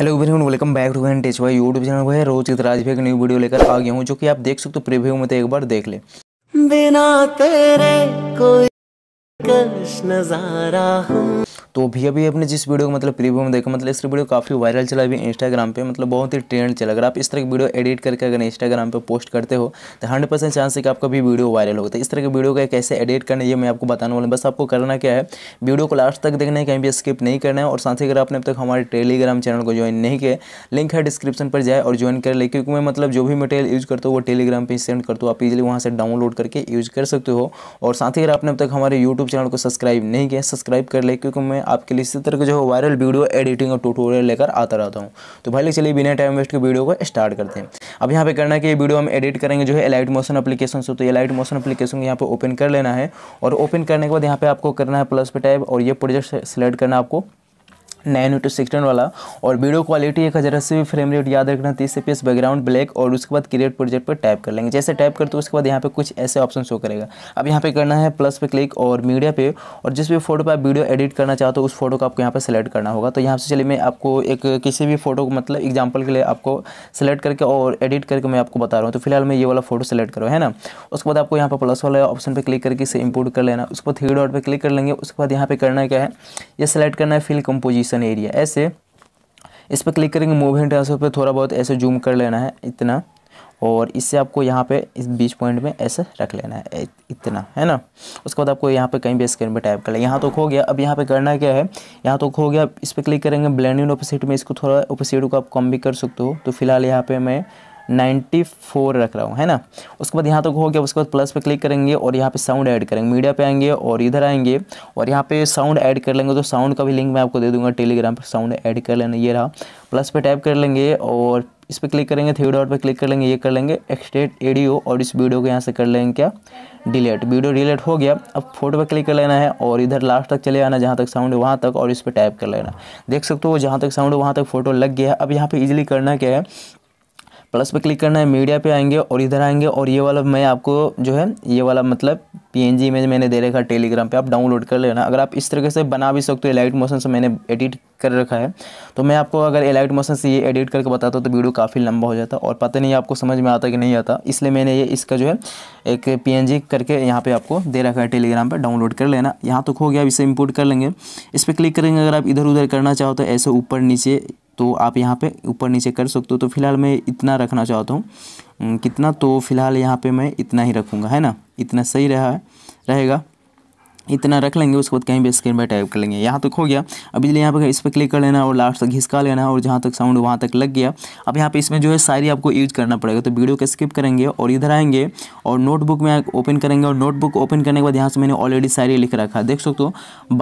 hello everyone welcome back to and tech भाई YouTube channel भाई रोज की आज भी एक न्यू वीडियो लेकर आ गया हूँ जो कि आप देख सकते हो प्रीव्यू में तो एक बार देख ले बिना तेरे कोई नजारा तो भी अभी अपने जिस वीडियो को मतलब प्रीव्यू में देखा मतलब इस वीडियो काफ़ी वायरल चला अभी इंस्टाग्राम पे मतलब बहुत ही ट्रेंड चला अगर आप इस तरह की वीडियो एडिट करके अगर इंस्टाग्राम पे पोस्ट करते हो तो हंड्रेड परसेंट चांस है कि आपका भी वीडियो वायरल होता है इस तरह की वीडियो का कैसे एडिट करना ये मैं आपको बताने वाला हूँ बस आपको करना क्या है वीडियो को लास्ट तक देखना है कहीं भी स्किप नहीं करना है और साथ ही अगर आपने अब तक हमारे टेलीग्राम चैनल को ज्वाइन नहीं किया लिंक है डिस्क्रिप्शन पर जाए और ज्वाइन कर ले क्योंकि मैं मतलब जो भी मटेरियल यूज़ करता हूँ वो टेलीग्राम पर सेंड करता हूँ आप इजिली वहाँ से डाउनलोड करके यूज़ कर सकते हो और साथ ही अगर आपने अब तक हमारे यूट्यूब चैनल को सब्सक्राइब नहीं किया सब्सक्राइब कर ले क्योंकि मैं आपके लिए इसी तरह के जो है वायरल वीडियो एडिटिंग और ट्यूटोरियल लेकर आता रहता हूँ तो भले चलिए बिना टाइम वेस्ट के वीडियो को स्टार्ट करते हैं अब यहाँ पे करना है कि ये वीडियो हम एडिट करेंगे जो है एलाइट मोशन अपलीकेशन से तो एलाइट मोशन अपलीकेशन यहाँ पर ओपन कर लेना है और ओपन करने के बाद यहाँ पर आपको करना है प्लस पे टाइप और ये प्रोजेक्ट सेलेक्ट करना आपको नाइन इंटू सिक्सटीन वाला और वीडियो क्वालिटी एक हज़ार अस्सी फ्रेम रेट याद रखना तीस से पीस बैकग्राउंड ब्लैक और उसके बाद क्रिएट प्रोजेक्ट पर टाइप कर लेंगे जैसे टाइप करते हो उसके बाद यहाँ पे कुछ ऐसे ऑप्शन शो करेगा अब यहाँ पे करना है प्लस पे क्लिक और मीडिया पे और जिस भी फोटो पर आप वीडियो एडिट करना चाहते हो उस फोटो को आपको यहाँ पर सेलेक्ट करना होगा तो यहाँ से चलिए मैं आपको एक किसी भी फोटो को मतलब एग्जाम्पल के लिए आपको सेलेक्ट करके और एडिट करके मैं आपको बता रहा हूँ तो फिलहाल मैं ये वाला फोटो सेलेक्ट करो है ना उसके बाद आपको यहाँ पर प्लस वाला ऑप्शन पर क्लिक करके इसे इम्पोर्ट कर लेना उसके बाद थ्री डॉट पर क्लिक कर लेंगे उसके बाद यहाँ पर करना क्या है ये सेलेक्ट करना है फिल कंपोजिशन मिशन एरिया ऐसे इस पर क्लिक करेंगे मूविंग ट्रांसफर पे थोड़ा बहुत ऐसे जूम कर लेना है इतना और इससे आपको यहाँ पे इस बीच पॉइंट में ऐसे रख लेना है इतना है ना उसके बाद आपको यहाँ पे कहीं भी स्क्रीन पे टाइप कर लें यहाँ तो खो गया अब यहाँ पे करना क्या है यहाँ तो खो गया इस पर क्लिक करेंगे ब्लैंड ओपोसिट में इसको थोड़ा ओपोसिट को आप कम भी कर सकते हो तो फिलहाल यहाँ पे मैं नाइन्टी फोर रख रहा हूँ है ना उसके बाद यहाँ तक तो हो गया उसके बाद प्लस पे क्लिक करेंगे और यहाँ पे साउंड ऐड करेंगे मीडिया पे आएंगे और इधर आएंगे और यहाँ पे साउंड ऐड कर लेंगे तो साउंड का भी लिंक मैं आपको दे दूंगा टेलीग्राम पर साउंड ऐड कर लेना ये रहा प्लस पे टाइप कर लेंगे और इस पर क्लिक करेंगे थ्री डॉट पर क्लिक कर लेंगे ये कर लेंगे एक्सटेट एडियो और इस वीडियो को यहाँ से कर लेंगे क्या डिलीट वीडियो डिलीट हो गया अब फोटो पर क्लिक कर लेना है और इधर लास्ट तक चले आना जहाँ तक साउंड है वहाँ तक और इस पर टाइप कर लेना देख सकते हो जहाँ तक साउंड है वहाँ तक फोटो लग गया है अब यहाँ पर ईजिली करना क्या है प्लस पे क्लिक करना है मीडिया पे आएंगे और इधर आएंगे और ये वाला मैं आपको जो है ये वाला मतलब पीएनजी इमेज मैंने दे रखा है टेलीग्राम पे आप डाउनलोड कर लेना अगर आप इस तरीके से बना भी सकते हो एलाइट मोशन से मैंने एडिट कर रखा है तो मैं आपको अगर एलाइट मोशन से ये एडिट करके बताता हूँ तो वीडियो काफ़ी लंबा हो जाता और पता नहीं आपको समझ में आता कि नहीं आता इसलिए मैंने ये इसका जो है एक पी करके यहाँ पर आपको दे रखा है टेलीग्राम पर डाउनलोड कर लेना यहाँ तो खो गया इसे इम्पोर्ट कर लेंगे इस पर क्लिक करेंगे अगर आप इधर उधर करना चाहो तो ऐसे ऊपर नीचे तो आप यहाँ पे ऊपर नीचे कर सकते हो तो फिलहाल मैं इतना रखना चाहता हूँ कितना तो फिलहाल यहाँ पे मैं इतना ही रखूँगा है ना इतना सही रहा रहेगा इतना रख लेंगे उसके बाद कहीं भी स्क्रीन पर टाइप कर लेंगे यहाँ तक हो गया अब इसलिए यहाँ पर इस पर क्लिक कर लेना और लास्ट तक घिसका लेना और जहाँ तक साउंड वहाँ तक लग गया अब यहाँ पे इसमें जो है सारी आपको यूज करना पड़ेगा तो वीडियो को स्किप करेंगे और इधर आएंगे और नोटबुक में ओपन करेंगे और नोटबुक ओपन करने के बाद यहाँ से मैंने ऑलरेडी शायरी लिख रखा है देख सकते हो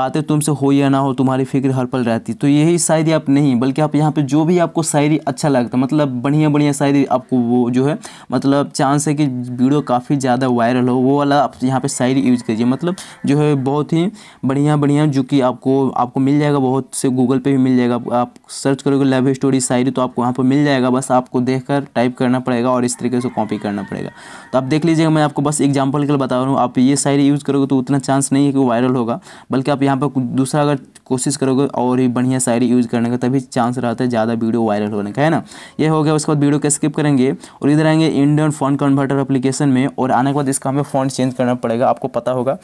बातें तुमसे हो या ना हो तुम्हारी फिक्र हर पल रहती तो यही शायरी आप नहीं बल्कि आप यहाँ पर जो भी आपको शायरी अच्छा लगता मतलब बढ़िया बढ़िया शायरी आपको वो जो है मतलब चांस है कि वीडियो काफ़ी ज़्यादा वायरल हो वो वाला आप यहाँ पर शायरी यूज कीजिए मतलब जो है बहुत ही बढ़िया बढ़िया जो कि आपको आपको मिल जाएगा बहुत से गूगल पे भी मिल जाएगा आप सर्च करोगे लव स्टोरी शायरी तो आपको वहाँ पर मिल जाएगा बस आपको देख कर टाइप करना पड़ेगा और इस तरीके से कॉपी करना पड़ेगा तो आप देख लीजिएगा मैं आपको बस एग्जाम्पल के लिए बता रहा हूँ आप ये शायरी यूज़ करोगे तो उतना चांस नहीं है कि वो वायरल होगा बल्कि आप यहाँ पर दूसरा अगर कोशिश करोगे और ही बढ़िया शायरी यूज़ करने का तभी चांस रहता है ज़्यादा वीडियो वायरल होने का है ना ये हो गया उसके बाद वीडियो को स्किप करेंगे और इधर आएंगे इंडियन फॉन्ट कन्वर्टर एप्लीकेशन में और आने के बाद इसका हमें फॉन्ट चेंज करना पड़ेगा आपको पता होगा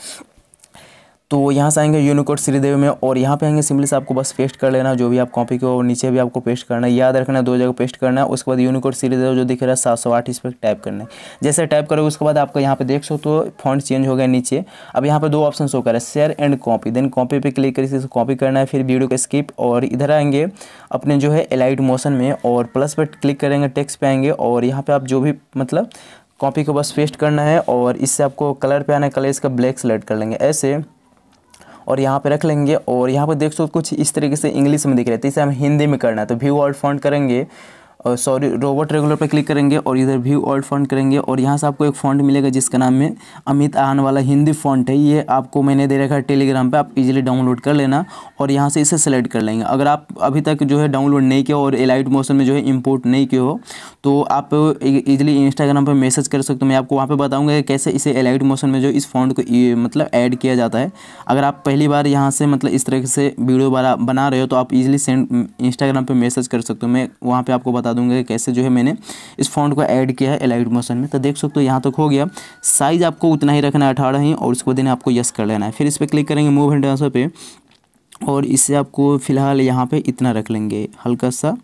तो यहाँ से आएंगे यूनिकोड श्रीदेवी में और यहाँ पे आएंगे सिंपली से आपको बस पेस्ट कर लेना जो भी आप कॉपी को और नीचे भी आपको पेस्ट करना है याद रखना है दो जगह पेस्ट करना है उसके बाद यूनिकोड श्रीदेवी जो दिख रहा है सात सौ आठ इस पर टाइप करना है जैसे टाइप करोगे उसके बाद आपको यहाँ पे देख सकते हो फॉन्ट तो चेंज हो गया नीचे अब यहाँ पर दो ऑप्शन शो कर है share and copy then copy पे क्लिक करके इसको कॉपी करना है फिर वीडियो को स्किप और इधर आएंगे अपने जो है एलाइट मोशन में और प्लस पर क्लिक करेंगे टेक्स्ट पे आएंगे और यहाँ पर आप जो भी मतलब कॉपी को बस पेस्ट करना है और इससे आपको कलर पे आना है कलर इसका ब्लैक सेलेक्ट कर लेंगे ऐसे और यहाँ पे रख लेंगे और यहाँ पर देख सो कुछ इस तरीके से इंग्लिश में दिख रहे थे इसे हम हिंदी में करना है तो व्यू वर्ड फॉन्ट करेंगे सॉरी रोबोट रेगुलर पर क्लिक करेंगे और इधर व्यू ऑल्ड फॉन्ट करेंगे और यहाँ से आपको एक फॉन्ट मिलेगा जिसका नाम है अमित आहन वाला हिंदी फॉन्ट है ये आपको मैंने दे रखा है टेलीग्राम पर आप इजीली डाउनलोड कर लेना और यहाँ से इसे सेलेक्ट कर लेंगे अगर आप अभी तक जो है डाउनलोड नहीं किया और एलाइट मोशन में जो है इम्पोर्ट नहीं किया हो तो आप इज़िली इंस्टाग्राम पर मैसेज कर सकते हो मैं आपको वहाँ पर बताऊँगा कि कैसे इसे एलाइट मोशन में जो इस फॉन्ट को e-, मतलब ऐड किया जाता है अगर आप पहली बार यहाँ से मतलब इस तरह से वीडियो बना रहे हो तो आप इजिली सेंड इंस्टाग्राम पर मैसेज कर सकते हो मैं वहाँ पर आपको बता बता दूंगा कि कैसे जो है मैंने इस फॉन्ट को ऐड किया है एलाइट मोशन में तो देख सकते हो यहाँ तक हो गया साइज़ आपको उतना ही रखना है अठारह ही और उसके बाद आपको यस कर लेना है फिर इस पर क्लिक करेंगे मूव एंड ट्रांसफर पे और इससे आपको फ़िलहाल यहाँ पे इतना रख लेंगे हल्का सा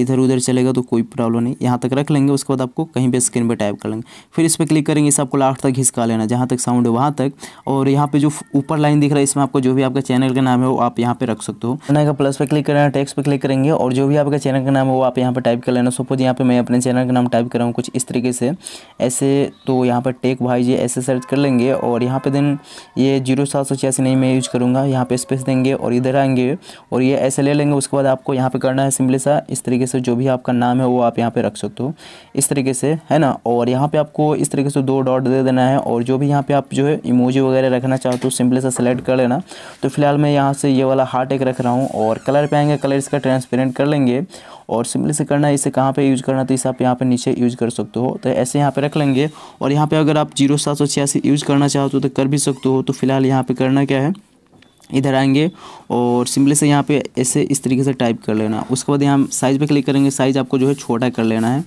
इधर उधर चलेगा तो कोई प्रॉब्लम नहीं यहाँ तक रख लेंगे उसके बाद आपको कहीं पर स्क्रीन पर टाइप कर लेंगे फिर इस पर क्लिक करेंगे इसे आपको लास्ट तक हिसका लेना जहाँ तक साउंड है वहाँ तक और यहाँ पर जो ऊपर लाइन दिख रहा है इसमें आपको जो भी आपका चैनल का नाम है वो आप यहाँ पर रख सकते हो का प्लस पर क्लिक करना टेक्स पर क्लिक करेंगे और जो भी आपका चैनल का नाम है वो आप यहाँ पर टाइप कर लेना सपोज यहाँ पर मैं अपने चैनल का नाम टाइप कर रहा हूँ कुछ इस तरीके से ऐसे तो यहाँ पर टेक भाई जी ऐसे सर्च कर लेंगे और यहाँ पर देन ये जीरो सात सौ छियासी नहीं मैं यूज करूँगा यहाँ पर स्पेस देंगे और इधर आएंगे और ये ऐसे ले लेंगे उसके बाद आपको यहाँ पर करना है सिंपली सा इस तरीके तरीके से जो भी आपका नाम है वो आप यहाँ पे रख सकते हो इस तरीके से है ना और यहाँ पे आपको इस तरीके से दो डॉट दे देना है और जो भी यहाँ पे आप जो है इमोजी वगैरह रखना चाहते हो सिंपली से सेलेक्ट कर लेना तो फिलहाल मैं यहाँ से ये वाला हार्ट एक रख रहा हूँ और कलर पे आएंगे कलर इसका ट्रांसपेरेंट कर लेंगे और सिंपली से करना है इसे कहाँ पे यूज़ करना तो इसे आप यहाँ पे नीचे यूज़ कर सकते हो तो ऐसे यहाँ पे रख लेंगे और यहाँ पे अगर आप जीरो सात सौ छियासी यूज़ करना चाहते हो तो कर भी सकते हो तो फिलहाल यहाँ पे करना क्या है इधर आएंगे और सिंपली से यहाँ पे ऐसे इस तरीके से टाइप कर लेना उसके बाद यहाँ साइज़ पे क्लिक करेंगे साइज़ आपको जो है छोटा कर लेना है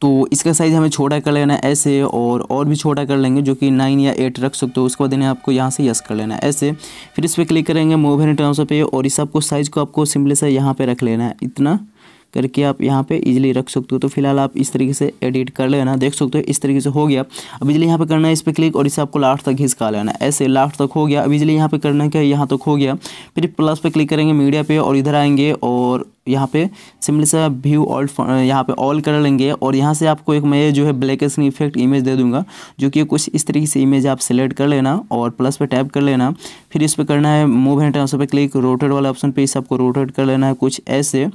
तो इसका साइज़ हमें छोटा कर लेना है ऐसे और और भी छोटा कर लेंगे जो कि नाइन या एट रख सकते हो उसके बाद इन्हें आपको यहाँ से यस कर लेना है ऐसे फिर इस पर क्लिक करेंगे मोबाइल ट्रांसफर पे और इस आपको साइज़ को आपको सिंपली से यहाँ पे रख लेना है इतना करके आप यहाँ पे इजीली रख सकते हो तो फिलहाल आप इस तरीके से एडिट कर लेना देख सकते हो इस तरीके से हो गया अब इजली यहाँ पे करना है इस पर क्लिक और इसे आपको लास्ट तक घिसका लेना ऐसे लास्ट तक हो गया अब इजली यहाँ पे करना क्या यहाँ तक हो गया फिर प्लस पे क्लिक करेंगे मीडिया पे और इधर आएंगे और यहाँ पे सिंपली से आप व्यू ऑल यहाँ पे ऑल कर लेंगे और यहाँ से आपको एक मैं जो है ब्लैक स्क्रीन इफेक्ट इमेज दे दूंगा जो कि कुछ इस तरीके से इमेज आप सेलेक्ट कर लेना और प्लस पे टैप कर लेना फिर इस पर करना है मूव एंड ट्रांसफर पे क्लिक रोटेट वाला ऑप्शन पे इस आपको रोटेट कर लेना है कुछ ऐसे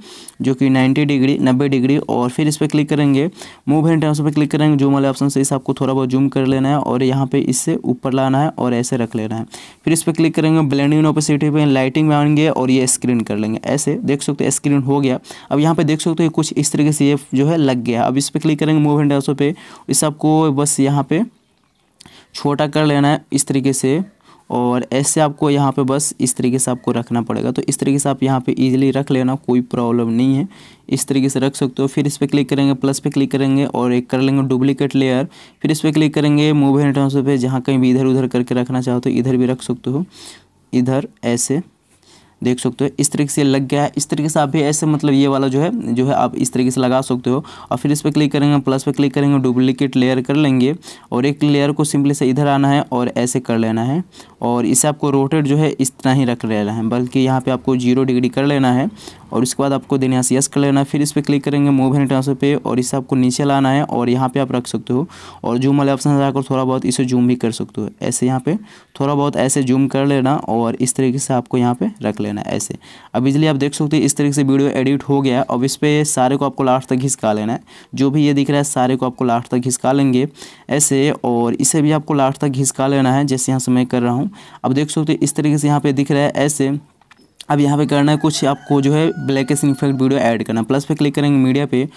जो कि नाइन्टी डिग्री नब्बे डिग्री और फिर इस पर क्लिक करेंगे मूव एंड ट्रांसफर पर क्लिक करेंगे जूम वाले ऑप्शन से इस आपको थोड़ा बहुत जूम कर लेना है और यहाँ पर इससे ऊपर लाना है और ऐसे रख लेना है फिर इस पर क्लिक करेंगे ब्लैंडिंग ऑपोसिटी पर लाइटिंग में आएंगे और ये स्क्रीन कर लेंगे ऐसे देख सकते हैं स्क्रीन प्रिंट हो गया अब यहाँ पे देख सकते हो कुछ इस तरीके से ये जो है लग गया अब इस पर क्लिक करेंगे मूव एंड पे इस आपको बस यहाँ पे छोटा कर लेना है इस तरीके से और ऐसे आपको यहाँ पे बस इस तरीके से आपको रखना पड़ेगा तो इस तरीके से आप यहाँ पे इजीली रख लेना कोई प्रॉब्लम नहीं है इस तरीके से रख सकते हो फिर इस पर क्लिक करेंगे प्लस पे क्लिक करेंगे और एक कर लेंगे डुप्लीकेट लेयर फिर इस पर क्लिक करेंगे मूव एंड ट्रांसफर पे जहाँ कहीं भी इधर उधर करके रखना चाहो तो इधर भी रख सकते हो इधर ऐसे देख सकते हो इस तरीके से लग गया है इस तरीके से आप भी ऐसे मतलब ये वाला जो है जो है आप इस तरीके से लगा सकते हो और फिर इस पर क्लिक करेंगे प्लस पर क्लिक करेंगे डुप्लीकेट लेयर कर लेंगे और एक लेयर को सिंपली से इधर आना है और ऐसे कर लेना है और इसे आपको रोटेट जो है इस तरह ही रख लेना है बल्कि यहाँ पे आपको जीरो डिग्री कर लेना है और उसके बाद आपको देने यहाँ से यस कर लेना है फिर इस पर क्लिक करेंगे मूव हैंड ट्रांसफर पे और इसे आपको नीचे लाना है और यहाँ पे आप रख सकते हो और जूम वाले ऑप्शन जाकर थोड़ा बहुत इसे जूम भी कर सकते हो ऐसे यहाँ पर थोड़ा बहुत ऐसे जूम कर लेना और इस तरीके से आपको यहाँ पर रख लेना है ऐसे अब इजिली आप देख सकते हो इस तरीके से वीडियो एडिट हो गया अब इस पर सारे को आपको लास्ट तक घिसका लेना है जो भी ये दिख रहा है सारे को आपको लास्ट तक घिसका लेंगे ऐसे और इसे भी आपको लास्ट तक घिसका लेना है जैसे यहाँ से मैं कर रहा हूँ हूँ अब देख सकते हो इस तरीके से यहाँ पे दिख रहा है ऐसे अब यहाँ पे करना है कुछ आपको जो है ब्लैकेस्ट इनफेक्ट वीडियो ऐड करना प्लस पे क्लिक करेंगे मीडिया पे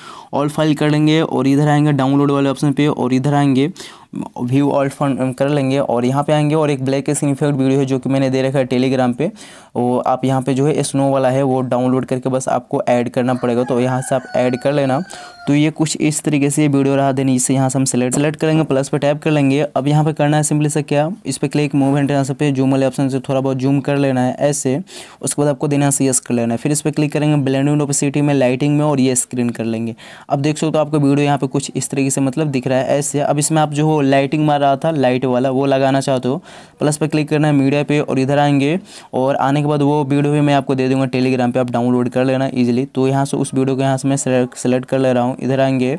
ऑल फाइल करेंगे और इधर आएंगे डाउनलोड वाले ऑप्शन पे और इधर आएंगे व्यू ऑल फंड कर लेंगे और यहाँ पे आएंगे और एक ब्लैक स्क्रीन इफेक्ट वीडियो है जो कि मैंने दे रखा है टेलीग्राम पे वो आप यहाँ पे जो है स्नो वाला है वो डाउनलोड करके बस आपको ऐड करना पड़ेगा तो यहाँ से आप ऐड कर लेना तो ये कुछ इस तरीके से वीडियो रहा देने इससे यहाँ से हम सेलेक्ट सेलेक्ट करेंगे प्लस पर टैप कर लेंगे अब यहाँ पर करना है सिंपली से क्या इस पर क्लिक मूव एंड यहाँ पे जूम वाले ऑप्शन से थोड़ा बहुत जूम कर लेना है ऐसे उसके बाद आपको देना से यस कर लेना है फिर इस पर क्लिक करेंगे ब्लैंड ओपेसिटी में लाइटिंग में और ये स्क्रीन कर लेंगे अब देख सकते हो तो आपको वीडियो यहाँ पे कुछ इस तरीके से मतलब दिख रहा है ऐसे अब इसमें आप जो हो लाइटिंग मार रहा था लाइट वाला वो लगाना चाहते हो प्लस पर क्लिक करना है मीडिया पे और इधर आएंगे और आने के बाद वो वीडियो भी मैं आपको दे दूंगा टेलीग्राम पे आप डाउनलोड कर लेना इजीली तो यहाँ से उस वीडियो को यहाँ से मैं सेलेक्ट कर ले रहा हूँ इधर आएंगे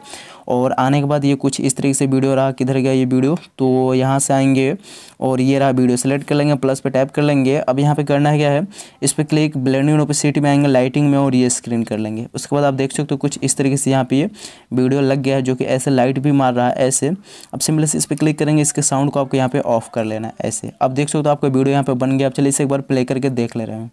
और आने के बाद ये कुछ इस तरीके से वीडियो रहा किधर गया ये वीडियो तो यहाँ से आएंगे और ये रहा वीडियो सेलेक्ट कर लेंगे प्लस पे टैप कर लेंगे अब यहाँ पे करना है क्या है इस पर क्लिक ब्लेंडिंग ओपेसिटी में आएंगे लाइटिंग में और ये स्क्रीन कर लेंगे उसके बाद आप देख सकते हो तो कुछ इस तरीके से यहाँ पे ये वीडियो लग गया है जो कि ऐसे लाइट भी मार रहा है ऐसे अब सिंपल से इस पर क्लिक करेंगे इसके साउंड को आपको यहाँ पे ऑफ कर लेना है ऐसे अब देख सकते हो तो आपका वीडियो यहाँ पर बन गया अब चलिए इसे एक बार प्ले करके देख ले रहे हैं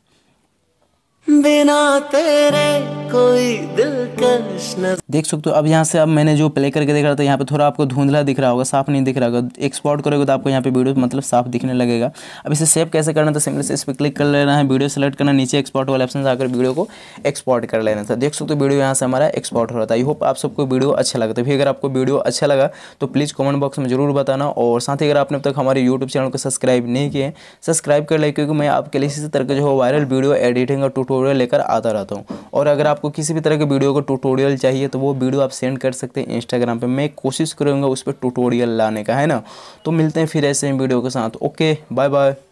बिना तेरे कोई दिलकश न देख सकते हो अब यहाँ से अब मैंने जो प्ले करके देख रहा था तो यहाँ पे थोड़ा आपको धुंधला दिख रहा होगा साफ नहीं दिख रहा होगा एक्सपोर्ट करोगे तो आपको यहाँ पे वीडियो मतलब साफ दिखने लगेगा अब इसे सेव कैसे करना था सिंपल से इस पर क्लिक कर लेना है वीडियो सेलेक्ट करना नीचे एक्सपोर्ट वाले ऑप्शन आकर वीडियो को एक्सपोर्ट कर लेना था देख सकते हो वीडियो यहाँ से हमारा एक्सपोर्ट हो रहा था आई होप आप सबको वीडियो अच्छा लगा था भी अगर आपको वीडियो अच्छा लगा तो प्लीज़ कॉमेंट बॉक्स में जरूर बताना और साथ ही अगर आपने अब तक हमारे यूट्यूब चैनल को सब्सक्राइब नहीं किए सब्सक्राइब कर ले क्योंकि मैं आपके लिए इसी तरह का जो वायरल वीडियो एडिटिंग और टूटो ट्यूटोरियल लेकर आता रहता हूँ और अगर आपको किसी भी तरह के वीडियो का ट्यूटोरियल चाहिए तो वो वीडियो आप सेंड कर सकते हैं इंस्टाग्राम पर मैं कोशिश करूँगा उस पर ट्यूटोरियल लाने का है ना तो मिलते हैं फिर ऐसे ही वीडियो के साथ ओके बाय बाय